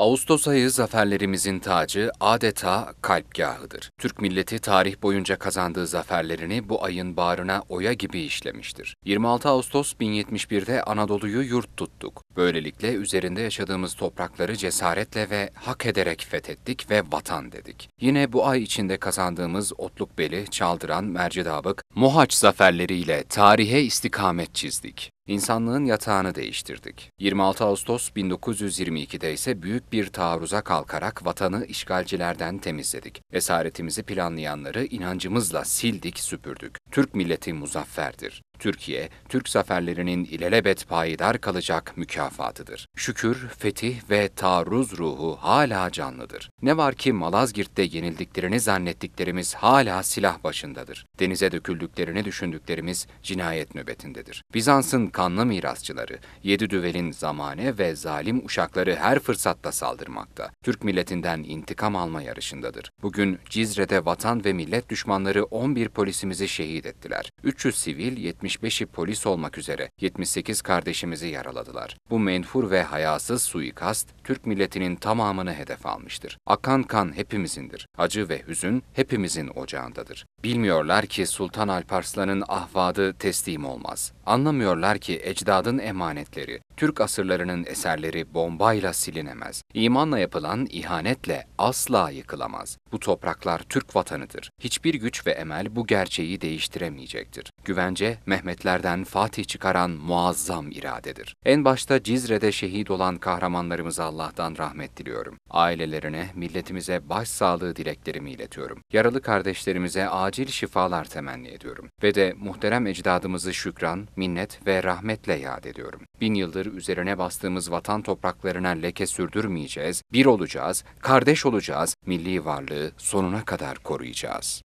Ağustos ayı zaferlerimizin tacı adeta kalp kalpgahıdır. Türk milleti tarih boyunca kazandığı zaferlerini bu ayın bağrına oya gibi işlemiştir. 26 Ağustos 1071'de Anadolu'yu yurt tuttuk. Böylelikle üzerinde yaşadığımız toprakları cesaretle ve hak ederek fethettik ve vatan dedik. Yine bu ay içinde kazandığımız Otlukbeli, Çaldıran, Mercidabık, Mohaç zaferleriyle tarihe istikamet çizdik. İnsanlığın yatağını değiştirdik. 26 Ağustos 1922'de ise büyük bir taarruza kalkarak vatanı işgalcilerden temizledik. Esaretimizi planlayanları inancımızla sildik, süpürdük. Türk milleti muzafferdir. Türkiye, Türk zaferlerinin ilelebet payidar kalacak mükafatıdır. Şükür, fetih ve taarruz ruhu hala canlıdır. Ne var ki Malazgirt'te yenildiklerini zannettiklerimiz hala silah başındadır. Denize döküldüklerini düşündüklerimiz cinayet nöbetindedir. Bizans'ın kanlı mirasçıları, yedi düvelin zamane ve zalim uşakları her fırsatta saldırmakta. Türk milletinden intikam alma yarışındadır. Bugün Cizre'de vatan ve millet düşmanları 11 polisimizi şehit ettiler. 300 sivil, 75'i polis olmak üzere 78 kardeşimizi yaraladılar. Bu menfur ve hayasız suikast Türk milletinin tamamını hedef almıştır. Akan kan hepimizindir. Acı ve hüzün hepimizin ocağındadır. Bilmiyorlar ki Sultan Alparslan'ın ahvadı teslim olmaz. Anlamıyorlar ki ecdadın emanetleri, Türk asırlarının eserleri bombayla silinemez. İmanla yapılan ihanetle asla yıkılamaz. Bu topraklar Türk vatanıdır. Hiçbir güç ve emel bu gerçeği değiştiremeyecektir. Güvence, Mehmetlerden Fatih çıkaran muazzam iradedir. En başta Cizre'de şehit olan kahramanlarımıza Allah'tan rahmet diliyorum. Ailelerine, milletimize başsağlığı dileklerimi iletiyorum. Yaralı kardeşlerimize acil şifalar temenni ediyorum. Ve de muhterem ecdadımızı şükran, minnet ve rahmetle yad ediyorum. Bin yıldır üzerine bastığımız vatan topraklarına leke sürdürmeyeceğiz, bir olacağız, kardeş olacağız, milli varlığı sonuna kadar koruyacağız.